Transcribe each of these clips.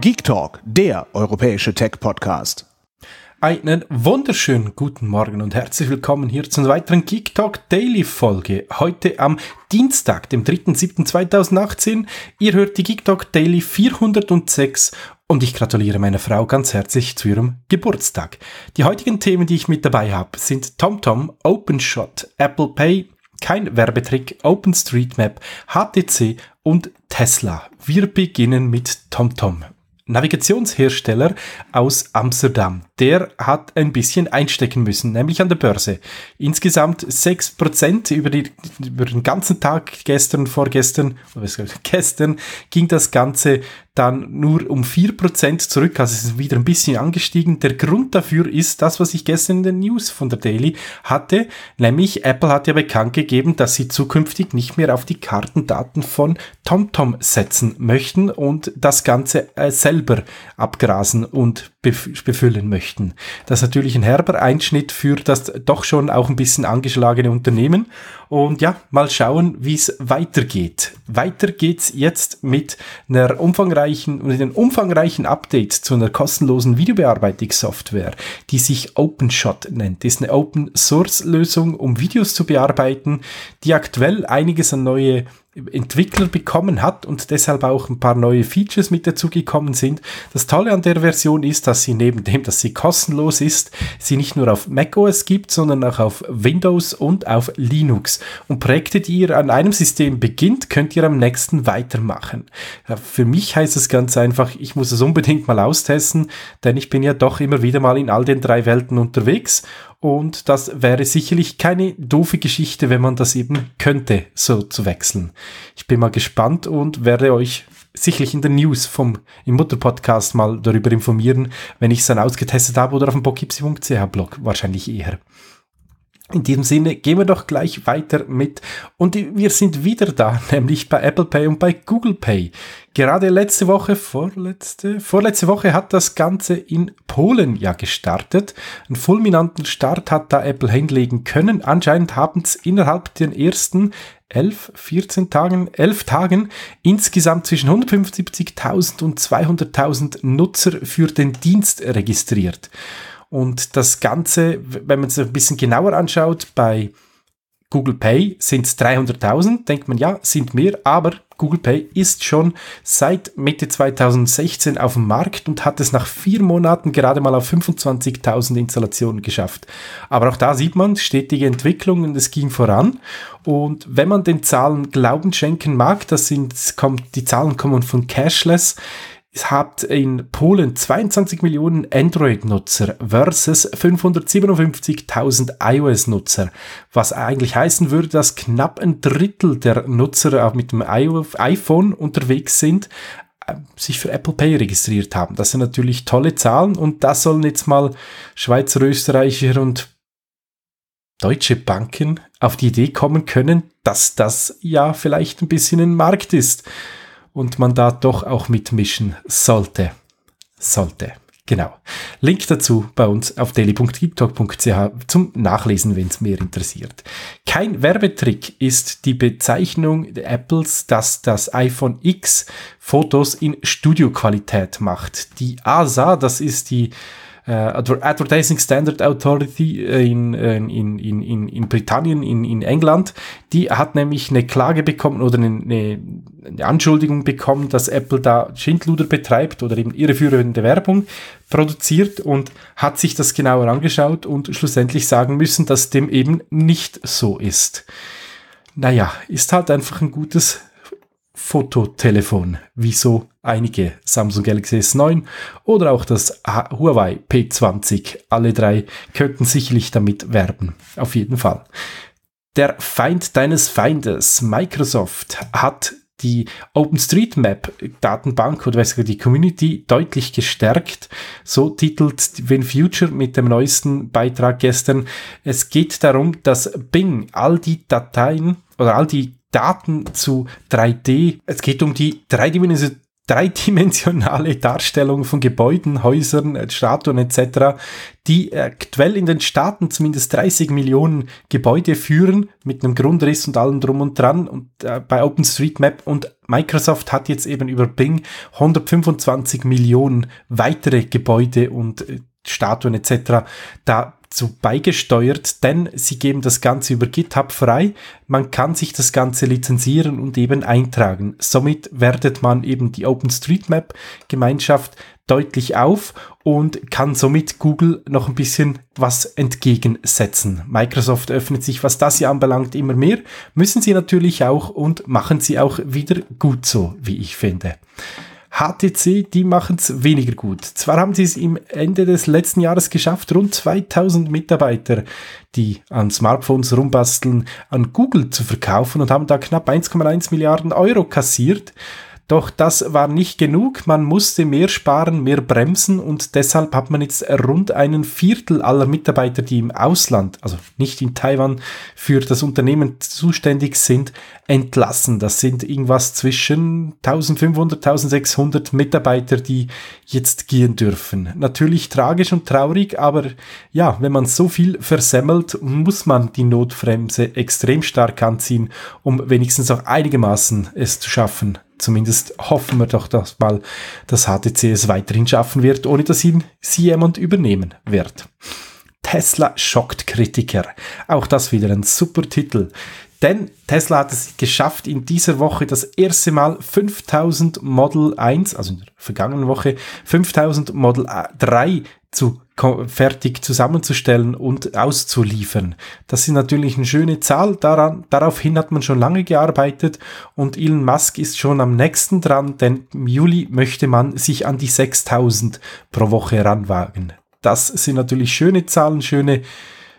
Geek Talk, der europäische Tech-Podcast. Einen wunderschönen guten Morgen und herzlich willkommen hier zu einer weiteren Geek Talk Daily Folge. Heute am Dienstag, dem 3.7.2018. Ihr hört die Geek Talk Daily 406 und ich gratuliere meiner Frau ganz herzlich zu ihrem Geburtstag. Die heutigen Themen, die ich mit dabei habe, sind TomTom, OpenShot, Apple Pay, kein Werbetrick, OpenStreetMap, HTC und Tesla. Wir beginnen mit TomTom. Navigationshersteller aus Amsterdam. Der hat ein bisschen einstecken müssen, nämlich an der Börse. Insgesamt 6% über, die, über den ganzen Tag, gestern, vorgestern, gestern ging das Ganze dann nur um 4% zurück, also es ist wieder ein bisschen angestiegen. Der Grund dafür ist das, was ich gestern in den News von der Daily hatte, nämlich Apple hat ja bekannt gegeben, dass sie zukünftig nicht mehr auf die Kartendaten von TomTom setzen möchten und das Ganze äh, selber abgrasen und befüllen möchten. Das ist natürlich ein herber Einschnitt für das doch schon auch ein bisschen angeschlagene Unternehmen. Und ja, mal schauen, wie es weitergeht. Weiter geht's jetzt mit einer umfangreichen, mit einem umfangreichen Update zu einer kostenlosen Videobearbeitungssoftware, die sich OpenShot nennt. Das ist eine Open Source Lösung, um Videos zu bearbeiten, die aktuell einiges an neue Entwickler bekommen hat und deshalb auch ein paar neue Features mit dazu gekommen sind. Das Tolle an der Version ist, dass sie neben dem, dass sie kostenlos ist, sie nicht nur auf macOS gibt, sondern auch auf Windows und auf Linux. Und Projekte, die ihr an einem System beginnt, könnt ihr am nächsten weitermachen. Für mich heißt es ganz einfach, ich muss es unbedingt mal austesten, denn ich bin ja doch immer wieder mal in all den drei Welten unterwegs und das wäre sicherlich keine doofe Geschichte, wenn man das eben könnte, so zu wechseln. Ich bin mal gespannt und werde euch sicherlich in den News vom im Mutter-Podcast mal darüber informieren, wenn ich es dann ausgetestet habe oder auf dem bockipsi.ch Blog, wahrscheinlich eher. In diesem Sinne gehen wir doch gleich weiter mit und wir sind wieder da, nämlich bei Apple Pay und bei Google Pay. Gerade letzte Woche, vorletzte, vorletzte Woche hat das Ganze in Polen ja gestartet. Einen fulminanten Start hat da Apple hinlegen können. Anscheinend haben es innerhalb den ersten 11, 14 Tagen, 11 Tagen insgesamt zwischen 175.000 und 200.000 Nutzer für den Dienst registriert. Und das Ganze, wenn man es ein bisschen genauer anschaut, bei Google Pay sind es 300.000, denkt man ja, sind mehr, aber Google Pay ist schon seit Mitte 2016 auf dem Markt und hat es nach vier Monaten gerade mal auf 25.000 Installationen geschafft. Aber auch da sieht man stetige Entwicklungen, es ging voran. Und wenn man den Zahlen Glauben schenken mag, das sind, kommt, die Zahlen kommen von Cashless, es habt in Polen 22 Millionen Android-Nutzer versus 557.000 iOS-Nutzer, was eigentlich heißen würde, dass knapp ein Drittel der Nutzer auch mit dem iPhone unterwegs sind, äh, sich für Apple Pay registriert haben. Das sind natürlich tolle Zahlen und das sollen jetzt mal Schweizer, Österreicher und deutsche Banken auf die Idee kommen können, dass das ja vielleicht ein bisschen ein Markt ist und man da doch auch mitmischen sollte. Sollte. Genau. Link dazu bei uns auf daily.deeptalk.ch zum Nachlesen, wenn es mehr interessiert. Kein Werbetrick ist die Bezeichnung der Apples, dass das iPhone X Fotos in Studioqualität macht. Die ASA, das ist die Advertising Standard Authority in, in, in, in, in Britannien, in, in England, die hat nämlich eine Klage bekommen oder eine, eine Anschuldigung bekommen, dass Apple da Schindluder betreibt oder eben irreführende Werbung produziert und hat sich das genauer angeschaut und schlussendlich sagen müssen, dass dem eben nicht so ist. Naja, ist halt einfach ein gutes Fototelefon, wie so einige Samsung Galaxy S9 oder auch das Huawei P20. Alle drei könnten sicherlich damit werben. Auf jeden Fall. Der Feind deines Feindes, Microsoft, hat die OpenStreetMap-Datenbank oder besser die Community deutlich gestärkt. So titelt WinFuture mit dem neuesten Beitrag gestern. Es geht darum, dass Bing all die Dateien oder all die Daten zu 3D. Es geht um die dreidimensionale dreidimensionale Darstellung von Gebäuden, Häusern, äh, Statuen etc., die aktuell äh, in den Staaten zumindest 30 Millionen Gebäude führen, mit einem Grundriss und allem drum und dran. Und äh, bei OpenStreetMap und Microsoft hat jetzt eben über Bing 125 Millionen weitere Gebäude und äh, Statuen etc. da dazu beigesteuert, denn sie geben das Ganze über GitHub frei. Man kann sich das Ganze lizenzieren und eben eintragen. Somit wertet man eben die OpenStreetMap-Gemeinschaft deutlich auf und kann somit Google noch ein bisschen was entgegensetzen. Microsoft öffnet sich, was das hier anbelangt, immer mehr. Müssen sie natürlich auch und machen sie auch wieder gut so, wie ich finde. HTC, die machen es weniger gut. Zwar haben sie es im Ende des letzten Jahres geschafft, rund 2000 Mitarbeiter, die an Smartphones rumbasteln, an Google zu verkaufen und haben da knapp 1,1 Milliarden Euro kassiert. Doch das war nicht genug, man musste mehr sparen, mehr bremsen und deshalb hat man jetzt rund einen Viertel aller Mitarbeiter, die im Ausland, also nicht in Taiwan, für das Unternehmen zuständig sind, entlassen. Das sind irgendwas zwischen 1500, 1600 Mitarbeiter, die jetzt gehen dürfen. Natürlich tragisch und traurig, aber ja, wenn man so viel versemmelt, muss man die Notbremse extrem stark anziehen, um wenigstens auch einigermaßen es zu schaffen, zumindest hoffen wir doch, dass mal das HTC es weiterhin schaffen wird, ohne dass ihn sie jemand übernehmen wird. Tesla schockt Kritiker. Auch das wieder ein super Titel. Denn Tesla hat es geschafft, in dieser Woche das erste Mal 5000 Model 1, also in der vergangenen Woche, 5000 Model 3 zu fertig zusammenzustellen und auszuliefern. Das ist natürlich eine schöne Zahl. Daran, daraufhin hat man schon lange gearbeitet und Elon Musk ist schon am nächsten dran, denn im Juli möchte man sich an die 6000 pro Woche ranwagen. Das sind natürlich schöne Zahlen, schöne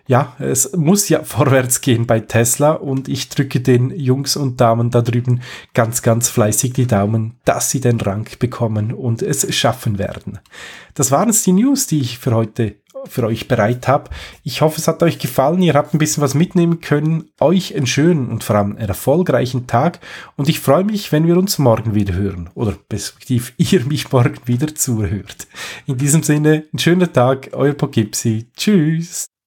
ja, es muss ja vorwärts gehen bei Tesla und ich drücke den Jungs und Damen da drüben ganz, ganz fleißig die Daumen, dass sie den Rang bekommen und es schaffen werden. Das waren es die News, die ich für heute für euch bereit habe. Ich hoffe, es hat euch gefallen. Ihr habt ein bisschen was mitnehmen können. Euch einen schönen und vor allem einen erfolgreichen Tag. Und ich freue mich, wenn wir uns morgen wieder hören. Oder perspektiv ihr mich morgen wieder zuhört. In diesem Sinne, einen schönen Tag. Euer Pogipsi. Tschüss